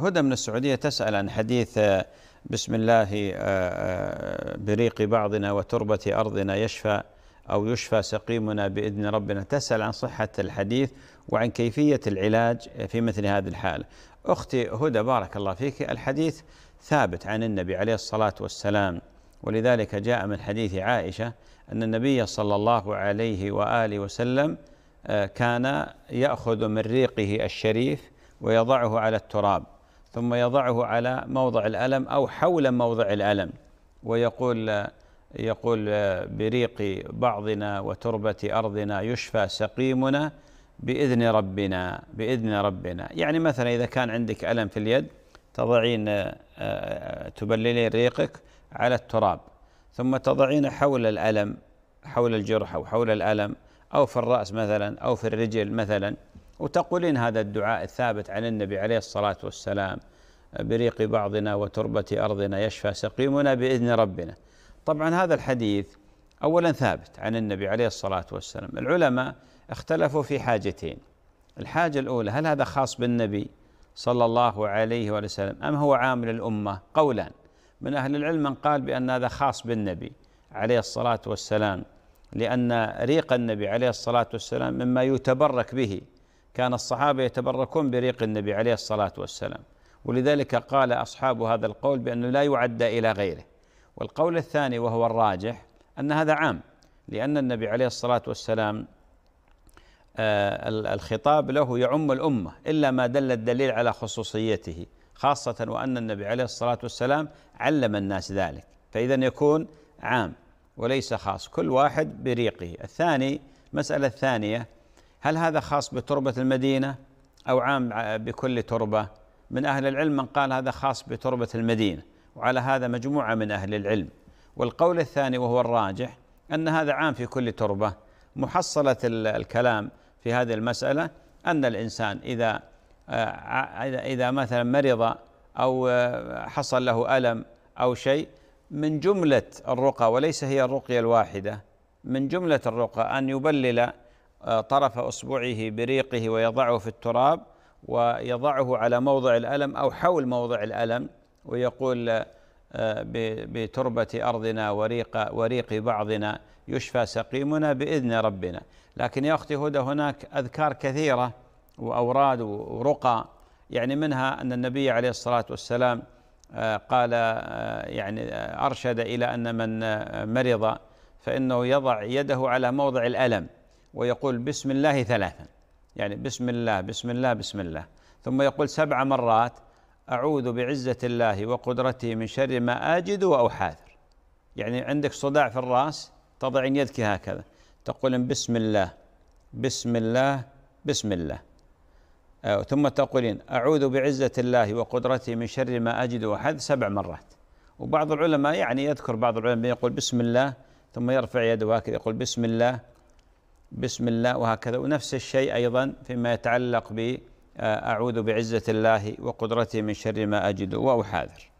هدى من السعودية تسأل عن حديث آه، بسم الله آه، آه، بريق بعضنا وتربة أرضنا يشفى أو يشفى سقيمنا بإذن ربنا تسأل عن صحة الحديث وعن كيفية العلاج في مثل هذه الحالة أختي هدى بارك الله فيك الحديث ثابت عن النبي عليه الصلاة والسلام ولذلك جاء من حديث عائشة أن النبي صلى الله عليه وآله وسلم كان يأخذ من ريقه الشريف ويضعه على التراب ثم يضعه على موضع الألم أو حول موضع الألم ويقول يقول بريق بعضنا وتربة أرضنا يشفى سقيمنا بإذن ربنا بإذن ربنا يعني مثلا إذا كان عندك ألم في اليد تضعين آه، تبللين ريقك على التراب ثم تضعين حول الألم حول الجرح أو حول الألم أو في الرأس مثلا أو في الرجل مثلا وتقولين هذا الدعاء الثابت عن النبي عليه الصلاة والسلام بريق بعضنا وتربة أرضنا يشفى سقيمنا بإذن ربنا طبعا هذا الحديث أولا ثابت عن النبي عليه الصلاة والسلام العلماء اختلفوا في حاجتين الحاجة الأولى هل هذا خاص بالنبي صلى الله عليه وسلم أم هو عام للأمة قولان من أهل العلم من قال بأن هذا خاص بالنبي عليه الصلاة والسلام لأن ريق النبي عليه الصلاة والسلام مما يتبرك به كان الصحابة يتبركون بريق النبي عليه الصلاة والسلام ولذلك قال أصحاب هذا القول بأنه لا يعدى إلى غيره والقول الثاني وهو الراجح أن هذا عام لأن النبي عليه الصلاة والسلام آه، الخطاب له يعم الأمة إلا ما دل الدليل على خصوصيته خاصة وأن النبي عليه الصلاة والسلام علم الناس ذلك فإذا يكون عام وليس خاص كل واحد بريقه الثاني مسألة الثانية هل هذا خاص بتربة المدينة أو عام بكل تربة من أهل العلم من قال هذا خاص بتربة المدينة وعلى هذا مجموعة من أهل العلم والقول الثاني وهو الراجح أن هذا عام في كل تربة محصلة الكلام في هذه المسألة أن الإنسان إذا آه، إذا مثلا مرض أو آه، حصل له ألم أو شيء من جملة الرقى وليس هي الرقية الواحدة من جملة الرقى أن يبلل طرف اصبعه بريقه ويضعه في التراب ويضعه على موضع الالم او حول موضع الالم ويقول آه، بتربه ارضنا وريق وريق بعضنا يشفى سقيمنا باذن ربنا لكن يا اختي هدى هناك اذكار كثيره واوراد ورقى يعني منها ان النبي عليه الصلاه والسلام آه، قال آه، يعني ارشد الى ان من مرض فانه يضع يده على موضع الالم ويقول بسم الله ثلاثا يعني بسم الله بسم الله بسم الله ثم يقول سبع مرات أعوذ بعزة الله وقدرته من شر ما أجد وأحاذر يعني عندك صداع في الرأس تضع يدك هكذا تقول بسم الله بسم الله بسم الله آه، ثم تقولين أعوذ بعزة الله وقدرته من شر ما أجد وأحاذر سبع مرات وبعض العلماء يعني يذكر بعض العلماء يقول بسم الله ثم يرفع يده هكذا يقول بسم الله بسم الله وهكذا ونفس الشيء أيضا فيما يتعلق بأعوذ آه، أعوذ بعزة الله وقدرته من شر ما أجد وأحاذر